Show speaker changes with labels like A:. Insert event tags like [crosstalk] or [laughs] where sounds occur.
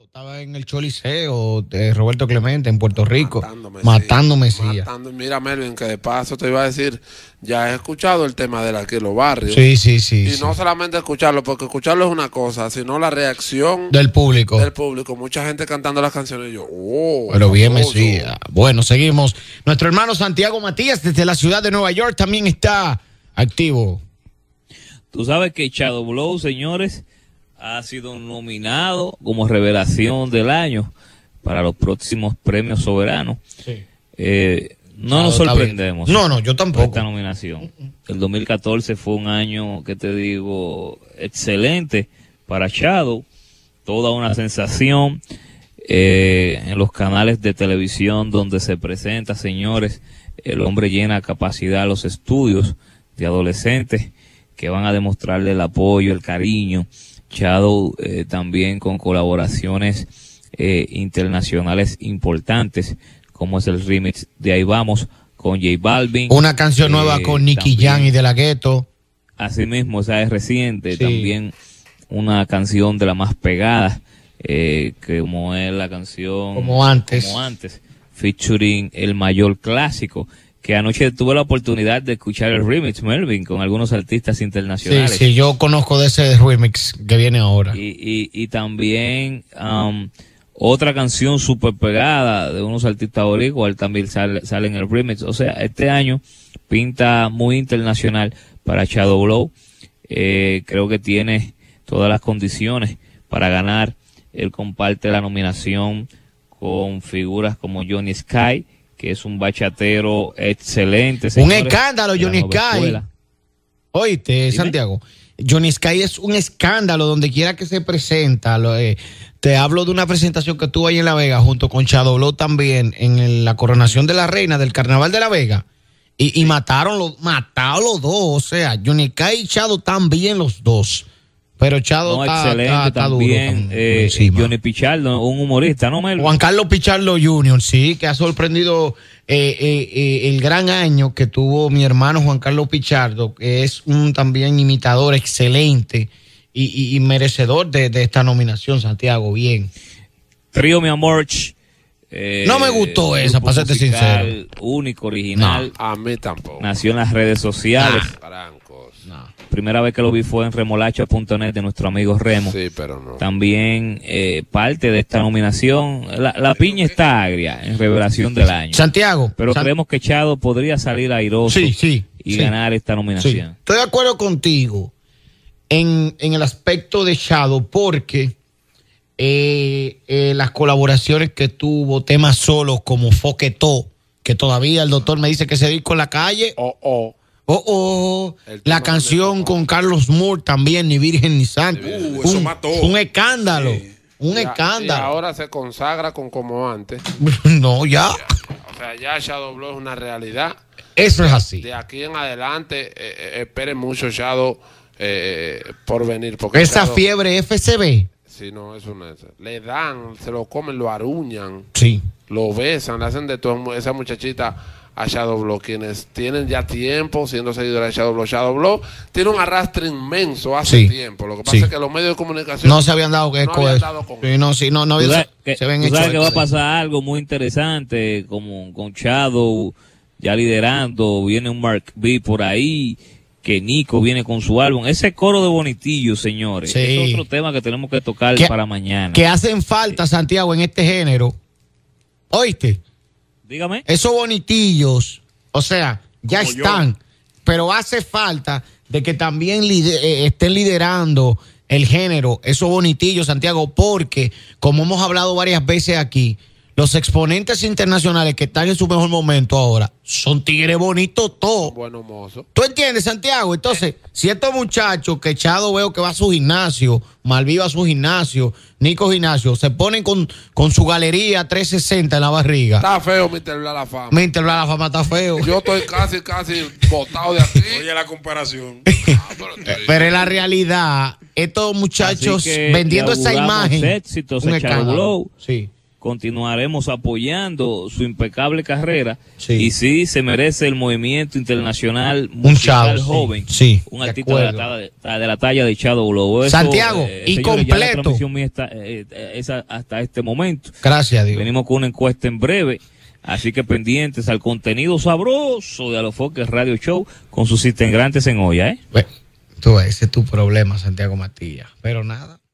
A: Estaba en el Choliseo de Roberto Clemente en Puerto Rico, matándome. Mesías. mira, Melvin, que de paso te iba a decir, ya he escuchado el tema de aquí, los barrios. Sí, sí, sí. Y no solamente escucharlo, porque escucharlo es una cosa, sino la reacción
B: del público. Del
A: público, mucha gente cantando las canciones. yo, oh, pero bien, Mesías.
B: Bueno, seguimos. Nuestro hermano Santiago Matías, desde la ciudad de Nueva York, también está activo.
C: Tú sabes que Shadow Blow, señores ha sido nominado como revelación del año para los próximos premios soberanos. Eh,
B: no nos sorprendemos. No, no,
C: yo tampoco. Esta nominación. El 2014 fue un año, que te digo, excelente para Chado, Toda una sensación eh, en los canales de televisión donde se presenta, señores. El hombre llena capacidad a los estudios de adolescentes que van a demostrarle el apoyo, el cariño, Shadow eh, también con colaboraciones eh, internacionales importantes, como es el remix de Ahí Vamos con J Balvin. Una canción nueva eh, con Nicky
B: Jam y de la Ghetto.
C: Asimismo, o sea, es reciente. También una canción de la más pegada, como es la canción. Como antes. Como antes. Featuring el mayor clásico que anoche tuve la oportunidad de escuchar el remix Melvin con algunos artistas internacionales. Sí, sí,
B: yo conozco de ese remix que viene ahora.
C: Y, también um, otra canción súper pegada de unos artistas boricuas también sale, en el remix. O sea, este año pinta muy internacional para Shadow Blow. Eh, creo que tiene todas las condiciones para ganar. Él comparte la nominación con figuras como Johnny Sky que es un bachatero excelente. Un escándalo, Johnny Sky. Oíste,
B: Santiago. Johnny Sky es un escándalo donde quiera que se presenta. Eh, te hablo de una presentación que tuvo ahí en La Vega junto con Chadoló también en la coronación de la reina del Carnaval de La Vega. Y, mataron, los, mataron los dos. O sea, Johnny Sky y Chado también los dos. Pero Chado está, también,
C: eh, Johnny
B: Pichardo, un humorista, ¿no, Melo? Juan Carlos Pichardo Jr., sí, que ha sorprendido eh, eh, el gran año que tuvo mi hermano Juan Carlos Pichardo, que es un también imitador excelente y, merecedor de, esta nominación, Santiago, bien.
C: Río, mi amor. no me gustó esa, para serte sincero. Único, original.
A: a mí tampoco. Nació en las redes sociales. Ah,
C: primera vez que lo vi fue en remolacha.net de nuestro amigo Remo. Sí, pero no. También eh, parte de esta nominación. La, piña está agria en revelación del año. Santiago. Pero creemos que Chado podría salir airoso sí, sí, y ganar esta nominación. Estoy de acuerdo contigo
B: en, en el aspecto de Chado porque eh, eh, las colaboraciones que tuvo, temas solos como Foquetó, que todavía el doctor me dice que se disco en la calle. Oh, oh. Oh, oh, la canción con Carlos Moore también, ni Virgen ni Santo. un, mató. un escándalo. Un escándalo.
A: ahora se consagra con como antes.
B: [laughs] no, ya. O
A: sea, ya Shadow es una realidad.
B: Eso es así.
A: De aquí en adelante, eh, eh, esperen mucho Shadow eh, por venir. Porque Esa fiebre
B: FCB.
A: Sí, no, eso no es. Le dan, se lo comen, lo aruñan. Sí. Lo besan, le hacen de todo. Esa muchachita a Shadow Quienes tienen ya tiempo siendo seguidores de Shadow Blow. Shadow Blow tiene un arrastre
C: inmenso hace tiempo. Lo que pasa es que los medios de comunicación no se habían dado, que no habían no, se que va a pasar algo muy interesante como con Shadow ya liderando. Viene un Mark B por ahí que Nico viene con su álbum. Ese coro de Bonitillo, señores, es otro tema que tenemos que tocar para mañana. Que hacen
B: falta, Santiago, en este género. ¿Oíste? Dígame. Esos bonitillos, o sea, ya están, pero hace falta de que también eh, estén liderando el género, esos bonitillos, Santiago, porque como hemos hablado varias veces aquí, los exponentes internacionales que están en su mejor momento ahora son tigres bonitos todos. Bueno, mozo. ¿Tú entiendes, Santiago? Entonces, si estos muchachos que echado veo que va a su gimnasio, Malviva a su gimnasio, Nico gimnasio, se ponen con, con su galería 360 en la barriga. Está feo
A: Mr. la Fama. Mi
B: la Fama está feo. Yo estoy
A: casi, casi botado de aquí. Oye, la comparación.
B: [laughs] pero, la realidad. Estos muchachos vendiendo esa imagen. éxito
C: Sí continuaremos apoyando su impecable carrera y si se merece el movimiento internacional un joven un artista de, la, talla de Chado Globo eh, Santiago y completo eh, eh, hasta este momento gracias Dios. venimos con una encuesta en breve Así que pendientes al contenido sabroso de Alofoque Radio Show con sus integrantes en olla, ¿eh?
B: ese es tu problema, Santiago Matías. Pero nada.